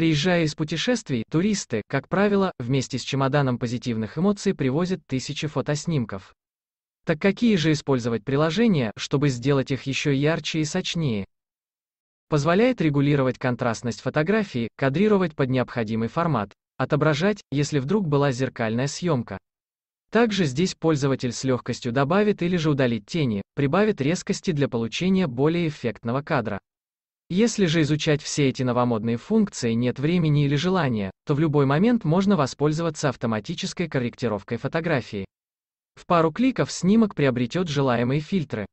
Приезжая из путешествий, туристы, как правило, вместе с чемоданом позитивных эмоций привозят тысячи фотоснимков. Так какие же использовать приложения, чтобы сделать их еще ярче и сочнее? Позволяет регулировать контрастность фотографии, кадрировать под необходимый формат, отображать, если вдруг была зеркальная съемка. Также здесь пользователь с легкостью добавит или же удалит тени, прибавит резкости для получения более эффектного кадра. Если же изучать все эти новомодные функции нет времени или желания, то в любой момент можно воспользоваться автоматической корректировкой фотографии. В пару кликов снимок приобретет желаемые фильтры.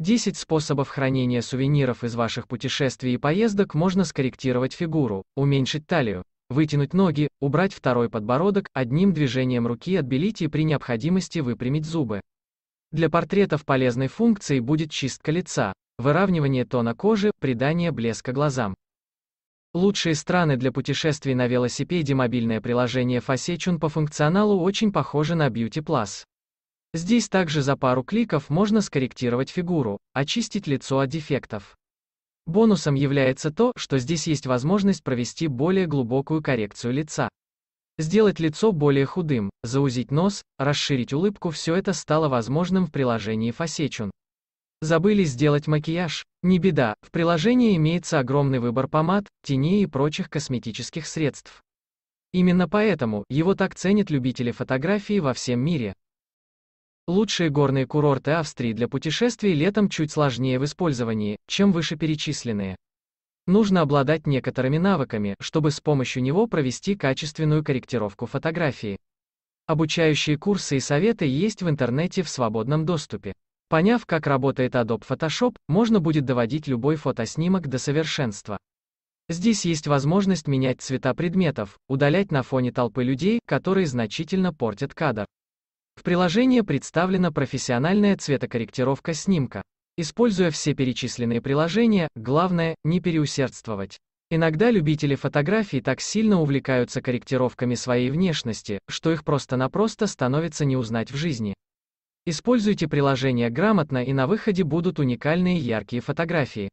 10 способов хранения сувениров из ваших путешествий и поездок можно скорректировать фигуру, уменьшить талию, вытянуть ноги, убрать второй подбородок, одним движением руки отбелить и при необходимости выпрямить зубы. Для портретов полезной функцией будет чистка лица, выравнивание тона кожи, придание блеска глазам. Лучшие страны для путешествий на велосипеде мобильное приложение Facechun по функционалу очень похоже на Beauty Plus. Здесь также за пару кликов можно скорректировать фигуру, очистить лицо от дефектов. Бонусом является то, что здесь есть возможность провести более глубокую коррекцию лица. Сделать лицо более худым, заузить нос, расширить улыбку – все это стало возможным в приложении Facechun. Забыли сделать макияж? Не беда, в приложении имеется огромный выбор помад, теней и прочих косметических средств. Именно поэтому его так ценят любители фотографии во всем мире. Лучшие горные курорты Австрии для путешествий летом чуть сложнее в использовании, чем вышеперечисленные. Нужно обладать некоторыми навыками, чтобы с помощью него провести качественную корректировку фотографии. Обучающие курсы и советы есть в интернете в свободном доступе. Поняв, как работает Adobe Photoshop, можно будет доводить любой фотоснимок до совершенства. Здесь есть возможность менять цвета предметов, удалять на фоне толпы людей, которые значительно портят кадр. В приложении представлена профессиональная цветокорректировка снимка. Используя все перечисленные приложения, главное, не переусердствовать. Иногда любители фотографий так сильно увлекаются корректировками своей внешности, что их просто-напросто становится не узнать в жизни. Используйте приложение грамотно и на выходе будут уникальные яркие фотографии.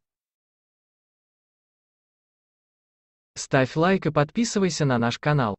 Ставь лайк и подписывайся на наш канал.